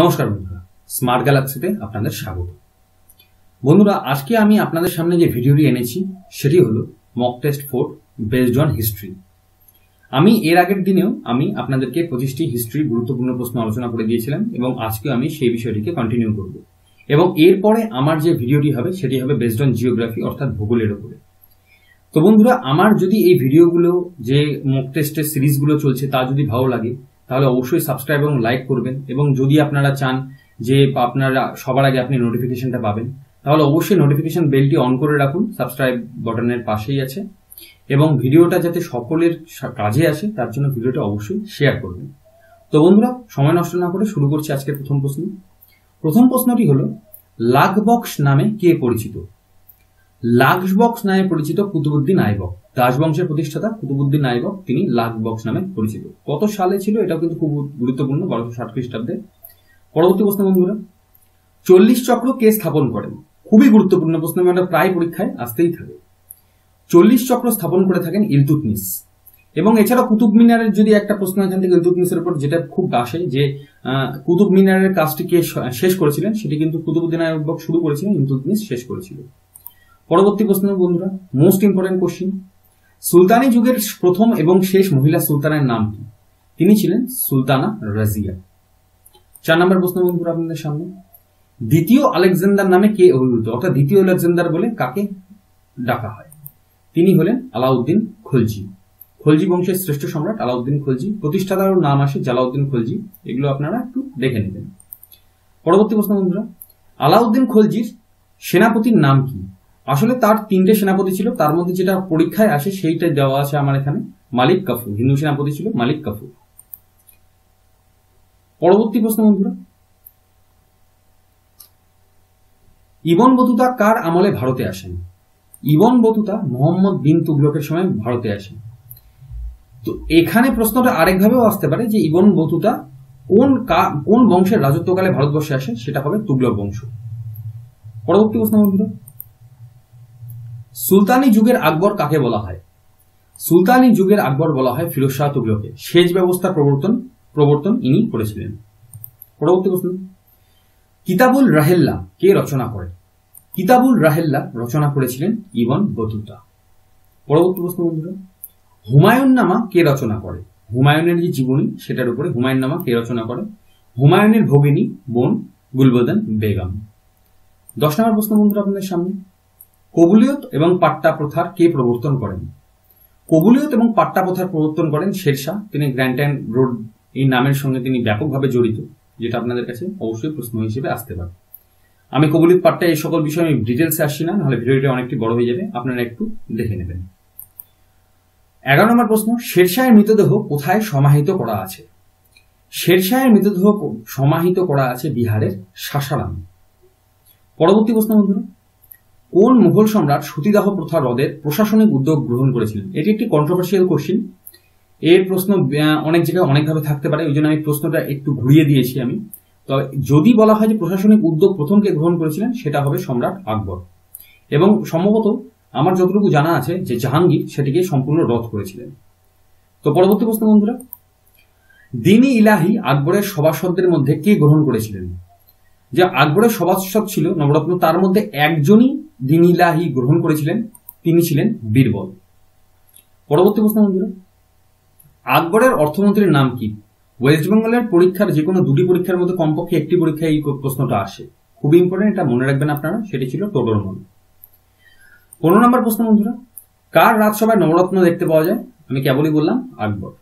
নমস্কার বন্ধুরা স্মার্ট গ্যালাক্সিতে আপনাদের স্বাগত বন্ধুরা আজকে আমি আপনাদের সামনে যে ভিডিওটি এনেছি সেটি হলো mock test four based on history আমি এর আগের দিনেও আমি আপনাদেরকে পঁচিশটি হিস্ট্রির গুরুত্বপূর্ণ প্রশ্ন আলোচনা করে দিয়েছিলাম এবং আজকেও আমি সেই বিষয়টিকে কন্টিনিউ করব এবং এরপরে আমার যে ভিডিওটি হবে সেটি হবে বেসড অন জিওগ্রাফি অর্থাৎ ভূগোলের ওপরে তো বন্ধুরা আমার যদি এই ভিডিওগুলো যে মক টেস্টের সিরিজগুলো চলছে তা যদি ভালো লাগে তাহলে অবশ্যই সাবস্ক্রাইব এবং লাইক করবেন এবং যদি আপনারা চান যে আপনারা সবার আগে আপনি নোটিফিকেশনটা পাবেন তাহলে অবশ্যই নোটিফিকেশন বেলটি অন করে রাখুন সাবস্ক্রাইব বাটনের পাশেই আছে এবং ভিডিওটা যাতে সকলের কাজে আসে তার জন্য ভিডিওটা অবশ্যই শেয়ার করবেন তো বন্ধুরা সময় নষ্ট না করে শুরু করছি আজকের প্রথম প্রশ্ন প্রথম প্রশ্নটি হল লাগবক্স নামে কে পরিচিত লাগবক্স নামে পরিচিত কুতুবুদ্দিন আইবক রাজবংশের প্রতিষ্ঠাতা কুতুবুদ্দিন আইবক তিনি লাখ নামে পরিচিত কত সালে ছিল এটাও কিন্তু খুব গুরুত্বপূর্ণ বারোশো ষাট খ্রিস্টাব্দে পরবর্তী প্রশ্ন বন্ধুরা চল্লিশ চক্র কে স্থাপন করেন খুবই গুরুত্বপূর্ণ প্রশ্ন এবং এটা প্রায় পরীক্ষায় আসতেই থাকে চল্লিশ চক্র স্থাপন করে থাকেন ইলতুতমিস এবং এছাড়া কুতুব মিনারের যদি একটা প্রশ্ন এখান থেকে ইলতুতমিসের উপর যেটা খুব আসে যে কুতুব মিনারের কাজটি কে শেষ করেছিলেন সেটি কিন্তু কুতুবুদ্দিন আইবক শুরু করেছিলেন ইলতুতমিস শেষ করেছিল পরবর্তী প্রশ্ন বন্ধুরা মোস্ট ইম্পর্টেন্ট কোশ্চিন সুলতানি যুগের প্রথম এবং শেষ মহিলা সুলতানের নাম কি তিনি ছিলেন সুলতানা রাজিয়া চার নম্বর প্রশ্ন বন্ধুরা আপনাদের সামনে দ্বিতীয় আলেকজান্ডার নামে কে অভিভূত অর্থাৎ দ্বিতীয় আলেকজান্ডার বলে কাকে ডাকা হয় তিনি হলেন আলাউদ্দিন খলজি খলজি বংশের শ্রেষ্ঠ সম্রাট আলাউদ্দিন খলজি প্রতিষ্ঠাতার নাম আসে জালাউদ্দিন খলজি এগুলো আপনারা একটু দেখে নেবেন পরবর্তী প্রশ্ন বন্ধুরা আলাউদ্দিন খলজির সেনাপতির নাম কি আসলে তার তিনটে সেনাপতি ছিল তার মধ্যে যেটা পরীক্ষায় আসে সেইটাই দেওয়া আছে আমার এখানে মালিক কাফু হিন্দু সেনাপতি ছিল মালিক কাফু পরবর্তী প্রশ্ন বন্ধুরা ইবন বতুতা কার আমলে ভারতে আসেন ইবন বতুতা মোহাম্মদ বিন তুগলকের সময় ভারতে আসেন তো এখানে প্রশ্নটা আরেকভাবেও আসতে পারে যে ইবন বতুতা কোন কোন বংশের রাজত্বকালে ভারতবর্ষে আসে সেটা হবে তুগলক বংশ পরবর্তী প্রশ্ন বন্ধুরা সুলতানি যুগের আকবর কাকে বলা হয় সুলতানি যুগের আকবর বলা হয় ফিরোজ শাহ তুগলকে সেচ ব্যবস্থা প্রবর্তন প্রবর্তন ইনি করেছিলেন পরবর্তী প্রশ্ন কিতাবুল রাহেল্লা কে রচনা করে কিতাবুল রাহেল্লা রচনা করেছিলেন ইবন বতুতা পরবর্তী প্রশ্ন বন্ধুরা হুমায়ুন নামা কে রচনা করে হুমায়ুনের যে জীবনী সেটার উপরে হুমায়ুন নামা কে রচনা করে হুমায়ুনের ভগিনী বোন গুলবদন বেগম দশ নম্বর প্রশ্ন বন্ধুরা আপনাদের সামনে কবুলিয়ত এবং পাট্টা প্রথার কে প্রবর্তন করেন কবুলিয়ত এবং পাট্টা প্রথার প্রবর্তন করেন শেরশাহ তিনি গ্র্যান্ড রোড এই নামের সঙ্গে তিনি ব্যাপকভাবে জড়িত যেটা আপনাদের কাছে অবশ্যই প্রশ্ন হিসেবে আসতে পারে আমি কবুলিত পাট্টা এই সকল বিষয়ে আমি ডিটেলসে আসছি না নাহলে ভিডিওটি অনেকটি বড় হয়ে যাবে আপনারা একটু দেখে নেবেন এগারো নম্বর প্রশ্ন শেরশাহের মৃতদেহ কোথায় সমাহিত করা আছে শেরশাহের মৃতদেহ সমাহিত করা আছে বিহারের শাসারাম পরবর্তী প্রশ্ন বন্ধুরা কোন মুঘল সম্রাট সতীদাহ প্রথা হ্রদের প্রশাসনিক উদ্যোগ গ্রহণ করেছিলেন এটি একটি কন্ট্রোভার্সিয়াল কোশ্চিন এর প্রশ্ন অনেক জায়গায় অনেকভাবে থাকতে পারে ওই জন্য আমি প্রশ্নটা একটু ঘুরিয়ে দিয়েছি আমি তবে যদি বলা হয় যে প্রশাসনিক উদ্যোগ প্রথমকে গ্রহণ করেছিলেন সেটা হবে সম্রাট আকবর এবং সম্ভবত আমার যতটুকু জানা আছে যে জাহাঙ্গীর সেটিকে সম্পূর্ণ রদ করেছিলেন তো পরবর্তী প্রশ্ন বন্ধুরা দিনী ইলাহি আকবরের সভাসদদের মধ্যে কে গ্রহণ করেছিলেন যে আকবরের সভাসদ ছিল নবরত্ন তার মধ্যে একজনই দিনিলাহি গ্রহণ করেছিলেন তিনি ছিলেন বীরবল পরবর্তী প্রশ্ন বন্ধুরা আকবরের অর্থমন্ত্রীর নাম কি ওয়েস্ট বেঙ্গলের পরীক্ষার যে কোনো দুটি পরীক্ষার মধ্যে কমপক্ষে একটি পরীক্ষায় এই প্রশ্নটা আসে খুবই ইম্পর্টেন্ট এটা মনে রাখবেন আপনারা সেটি ছিল প্রবরমন পনেরো নম্বর প্রশ্ন বন্ধুরা কার রাজসভায় নবরত্ন দেখতে পাওয়া যায় আমি কেবলই বললাম আকবর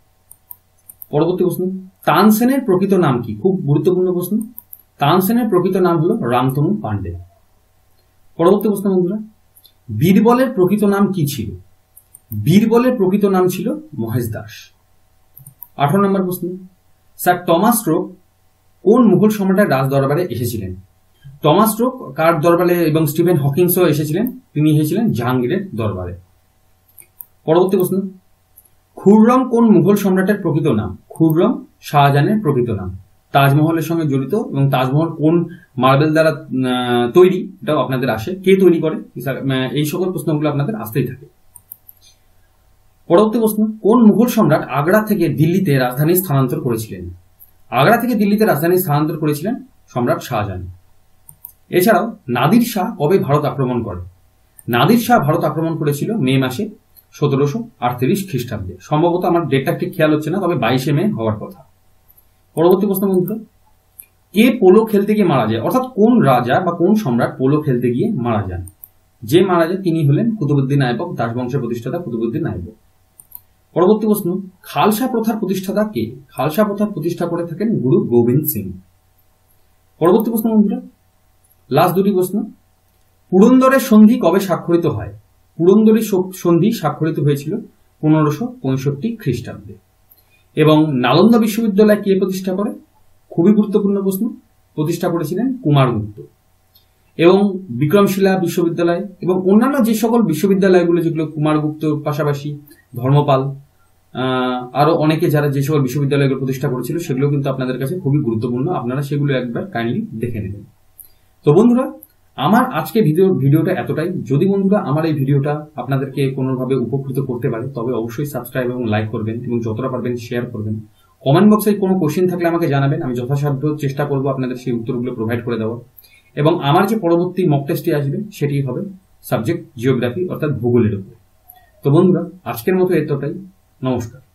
পরবর্তী প্রশ্ন তানসেনের প্রকৃত নাম কি খুব গুরুত্বপূর্ণ প্রশ্ন তানসেনের প্রকৃত নাম হলো রামতনু পাণ্ডে পরবর্তী প্রশ্ন বন্ধুরা বীরবলের প্রকৃত নাম কি ছিল বীরবলের প্রকৃত নাম ছিল মহেশ দাস আঠারো নম্বর প্রশ্ন স্যার টমাস রোগ কোন মুঘল সম্রাটের রাজ দরবারে এসেছিলেন টমাস রোগ কার দরবারে এবং স্টিভেন হকিংসও এসেছিলেন তিনি এসেছিলেন জাহাঙ্গীরের দরবারে পরবর্তী প্রশ্ন খুররম কোন মুঘল সম্রাটের প্রকৃত নাম খুররম শাহজাহানের প্রকৃত নাম তাজমহলের সঙ্গে জড়িত এবং তাজমহল কোন মার্বেল দ্বারা তৈরি এটাও আপনাদের আসে কে তৈরি করে এই সকল প্রশ্নগুলো আপনাদের আসতেই থাকে পরবর্তী প্রশ্ন কোন মুঘল সম্রাট আগ্রা থেকে দিল্লিতে রাজধানী স্থানান্তর করেছিলেন আগ্রা থেকে দিল্লিতে রাজধানী স্থানান্তর করেছিলেন সম্রাট শাহজাহান এছাড়াও নাদির শাহ কবে ভারত আক্রমণ করে নাদির শাহ ভারত আক্রমণ করেছিল মে মাসে সতেরোশো আটত্রিশ খ্রিস্টাব্দে সম্ভবত আমার ডেটটা ঠিক খেয়াল হচ্ছে না তবে বাইশে মে হওয়ার কথা পরবর্তী প্রশ্ন বন্ধু কে পোলো খেলতে গিয়ে মারা যায় অর্থাৎ কোন রাজা বা কোন সম্রাট পোলো খেলতে গিয়ে মারা যান যে মারা যায় তিনি হলেন কুতুবুদ্দিন আয়বক দাসবংশের প্রতিষ্ঠাতা কুতুবুদ্দিন আয়বক পরবর্তী প্রশ্ন খালসা প্রথার প্রতিষ্ঠাতা কে খালসা প্রথার প্রতিষ্ঠা করে থাকেন গুরু গোবিন্দ সিং পরবর্তী প্রশ্ন বন্ধুরা লাস্ট দুটি প্রশ্ন পুরন্দরের সন্ধি কবে স্বাক্ষরিত হয় পুরন্দরী সন্ধি স্বাক্ষরিত হয়েছিল পনেরোশো পঁয়ষট্টি খ্রিস্টাব্দে এবং নালন্দা বিশ্ববিদ্যালয় কে প্রতিষ্ঠা করে খুবই গুরুত্বপূর্ণ প্রশ্ন প্রতিষ্ঠা করেছিলেন কুমারগুপ্ত এবং বিক্রমশিলা বিশ্ববিদ্যালয় এবং অন্যান্য যে সকল বিশ্ববিদ্যালয়গুলো যেগুলো কুমারগুপ্ত পাশাপাশি ধর্মপাল আরও অনেকে যারা যে সকল বিশ্ববিদ্যালয়গুলো প্রতিষ্ঠা করেছিল সেগুলো কিন্তু আপনাদের কাছে খুবই গুরুত্বপূর্ণ আপনারা সেগুলো একবার কাইন্ডলি দেখে নেবেন তো বন্ধুরা আমার আজকে ভিডিও ভিডিওটা এতটাই যদি বন্ধুরা আমার এই ভিডিওটা আপনাদেরকে কোনোভাবে উপকৃত করতে পারে তবে অবশ্যই সাবস্ক্রাইব এবং লাইক করবেন এবং যতটা পারবেন শেয়ার করবেন কমেন্ট বক্সে কোনো কোশ্চেন থাকলে আমাকে জানাবেন আমি যথাসাধ্য চেষ্টা করব আপনাদের সেই উত্তরগুলো প্রোভাইড করে দেওয়ার এবং আমার যে পরবর্তী মক টেস্টটি আসবে সেটি হবে সাবজেক্ট জিওগ্রাফি অর্থাৎ ভূগোলের উপরে তো বন্ধুরা আজকের মতো এতটাই নমস্কার